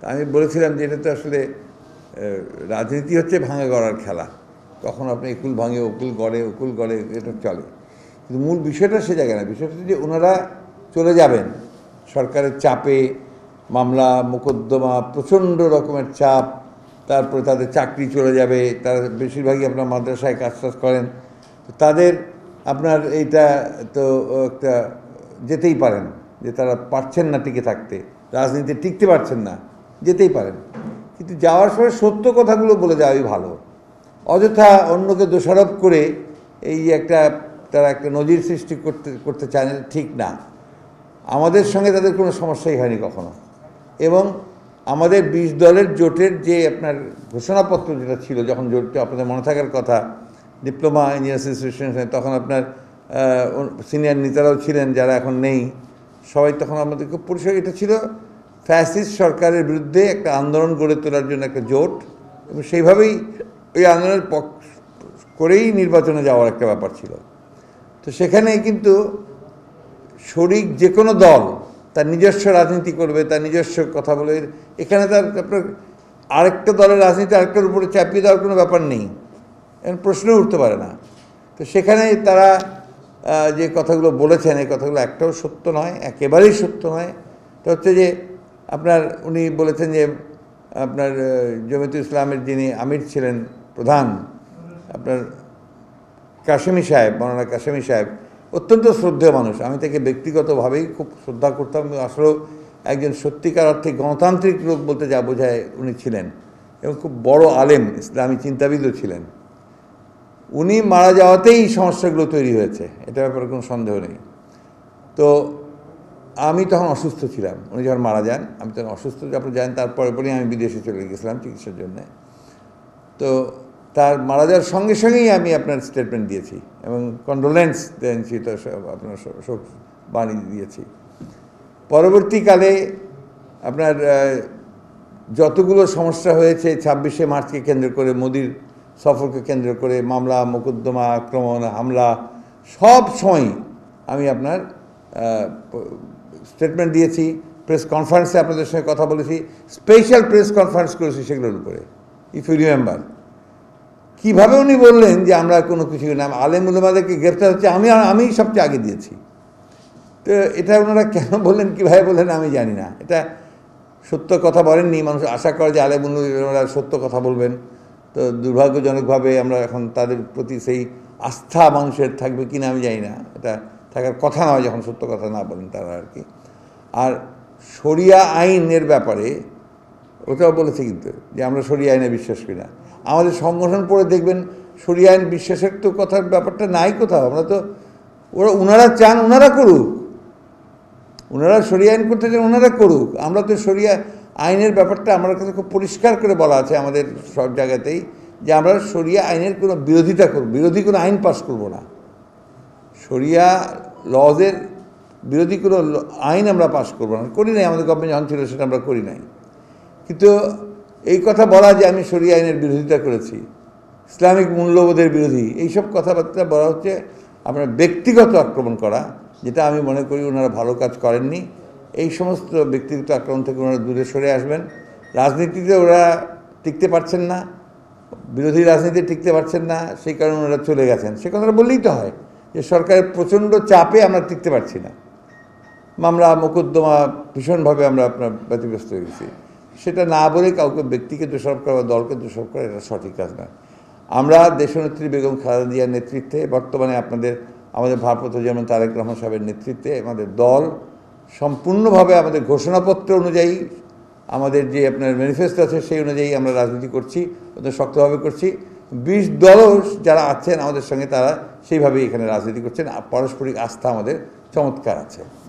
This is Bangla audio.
তা আমি বলেছিলাম যে এটা তো আসলে রাজনীতি হচ্ছে ভাঙে গড়ার খেলা কখন আপনি একুল ভাঙে উকুল গড়ে উকুল গড়ে এটা চলে কিন্তু মূল বিষয়টা সে জায়গায় না বিষয়টা যে ওনারা চলে যাবেন সরকারের চাপে মামলা মোকদ্দমা প্রচণ্ড রকমের চাপ তারপরে তাদের চাকরি চলে যাবে তারা বেশিরভাগই আপনার মাদ্রাসায় কাজ টাজ করেন তাদের আপনার এইটা তো একটা যেতেই পারেন যে তারা পারছেন না টিকে থাকতে রাজনীতি টিকতে পারছেন না যেতেই পারেন কিন্তু যাওয়ার সময় সত্য কথাগুলো বলে যাওয়াই ভালো অযথা অন্যকে দোষারোপ করে এই একটা তারা একটা নজির সৃষ্টি করতে করতে চায় না ঠিক না আমাদের সঙ্গে তাদের কোনো সমস্যাই হয়নি কখনো এবং আমাদের বিশ দলের জোটের যে আপনার ঘোষণাপত্র যেটা ছিল যখন জোটটা আপনাদের মনে থাকার কথা ডিপ্লোমা ইঞ্জিনিয়ার্স অ্যাসোসিয়েশন তখন আপনার সিনিয়র নেতারাও ছিলেন যারা এখন নেই সবাই তখন আমাদেরকে পরিষেবা এটা ছিল ফ্যাসিস্ট সরকারের বিরুদ্ধে একটা আন্দোলন গড়ে তোলার জন্য একটা জোট এবং সেইভাবেই ওই আন্দোলনের পক্ষ করেই নির্বাচনে যাওয়ার একটা ব্যাপার ছিল তো সেখানে কিন্তু শরিক যে কোনো দল তার নিজস্ব রাজনীতি করবে তার নিজস্ব কথা বলে এখানে তার আপনার আরেকটা দলের রাজনীতি আরেকটার উপরে চাপিয়ে দেওয়ার কোনো ব্যাপার নেই এখন প্রশ্ন উঠতে পারে না তো সেখানে তারা যে কথাগুলো বলেছেন এই কথাগুলো একটাও সত্য নয় একেবারেই সত্য নয় তো হচ্ছে যে আপনার উনি বলেছেন যে আপনার জমিত ইসলামের যিনি আমির ছিলেন প্রধান আপনার কাশেমি সাহেব মৌলানা কাশেমি সাহেব অত্যন্ত শ্রদ্ধেয় মানুষ আমি তাকে ব্যক্তিগতভাবেই খুব শ্রদ্ধা করতাম আসলেও একজন সত্যিকার অর্থে গণতান্ত্রিক লোক বলতে যা বোঝায় উনি ছিলেন এবং খুব বড় আলেম ইসলামী চিন্তাবিদও ছিলেন উনি মারা যাওয়াতেই সমস্যাগুলো তৈরি হয়েছে এটা ব্যাপারে কোনো সন্দেহ নেই তো আমি তখন অসুস্থ ছিলাম উনি যখন মারা যান আমি তখন অসুস্থ আপনি জানেন তারপরে পরেই আমি বিদেশে চলে গেছিলাম চিকিৎসার জন্যে তো তার মারা যাওয়ার সঙ্গে সঙ্গেই আমি আপনার স্টেটমেন্ট দিয়েছি এবং কন্ডোলেন্স দেন সেটা আপনার শোক বাণী দিয়েছি পরবর্তীকালে আপনার যতগুলো সমস্যা হয়েছে ছাব্বিশে মার্চকে কেন্দ্র করে মোদির সফরকে কেন্দ্র করে মামলা মোকদ্দমা আক্রমণ হামলা সব সময় আমি আপনার স্টেটমেন্ট দিয়েছি প্রেস কনফারেন্সে আপনাদের সঙ্গে কথা বলেছি স্পেশাল প্রেস কনফারেন্স করেছি সেগুলোর উপরে ইফ ইউ রিমেম্বার কীভাবে উনি বললেন যে আমরা কোনো কিছু নাম আলেম উলমাদেরকে গ্রেপ্তার হচ্ছে আমি আমি সবচেয়ে আগে দিয়েছি তো এটা ওনারা কেন বললেন কীভাবে বললেন আমি জানি না এটা সত্য কথা বলেননি মানুষ আশা করে যে আলেম উলমারা সত্য কথা বলবেন তো দুর্ভাগ্যজনকভাবে আমরা এখন তাদের প্রতি সেই আস্থা মানুষের থাকবে কিনা আমি জানি না এটা থাকার কথা নয় যখন সত্য কথা না বলেন তারা আর কি আর সরিয়া আইনের ব্যাপারে ওটাও বলেছে কিন্তু যে আমরা সরিয়া আইনে বিশ্বাস করি না আমাদের সংগঠন পড়ে দেখবেন সরিয়া আইন বিশ্বাসের তো কথার ব্যাপারটা নাই কোথাও আমরা তো ওরা ওনারা চান ওনারা করুক ওনারা সরিয়া আইন করতে চান ওনারা করুক আমরা তো সরিয়া আইনের ব্যাপারটা আমার কাছে খুব পরিষ্কার করে বলা আছে আমাদের সব জায়গাতেই যে আমরা সরিয়া আইনের কোনো বিরোধিতা করব বিরোধী কোনো আইন পাস করব না সরিয়া লজের বিরোধী কোনো আইন আমরা পাশ করবো না করি নাই আমাদের গভর্নমেন্ট যখন ছিল সেটা আমরা করি নাই কিন্তু এই কথা বলা যে আমি সরিয়া আইনের বিরোধিতা করেছি ইসলামিক মূল্যবোধের বিরোধী এইসব কথাবার্তা বলা হচ্ছে আপনার ব্যক্তিগত আক্রমণ করা যেটা আমি মনে করি ওনারা ভালো কাজ করেননি এই সমস্ত ব্যক্তিগত আক্রমণ থেকে ওনারা দূরে সরে আসবেন রাজনীতিতে ওরা টিকতে পারছেন না বিরোধী রাজনীতি টিকতে পারছেন না সেই কারণে ওনারা চলে গেছেন সে কথাটা বললেই তো হয় যে সরকারের প্রচণ্ড চাপে আমরা টিকতে পারছি না মামলা মোকদ্দমা ভীষণভাবে আমরা আপনার ব্যতিব্যস্ত হয়ে গেছি সেটা না বলে কাউকে ব্যক্তিকে দোষারোপ করা বা দলকে দোষারোপ করা এটা সঠিক কাজ না আমরা দেশনেত্রী বেগম খালেদা জিয়ার নেতৃত্বে বর্তমানে আপনাদের আমাদের ভারপ্রত যেমন তারেক রহমান সাহেবের নেতৃত্বে আমাদের দল সম্পূর্ণভাবে আমাদের ঘোষণাপত্র অনুযায়ী আমাদের যে আপনার ম্যানিফেস্টো আছে সেই অনুযায়ী আমরা রাজনীতি করছি শক্তভাবে করছি বিশ দল যারা আছেন আমাদের সঙ্গে তারা সেইভাবেই এখানে রাজনীতি করছেন পারস্পরিক আস্থা আমাদের চমৎকার আছে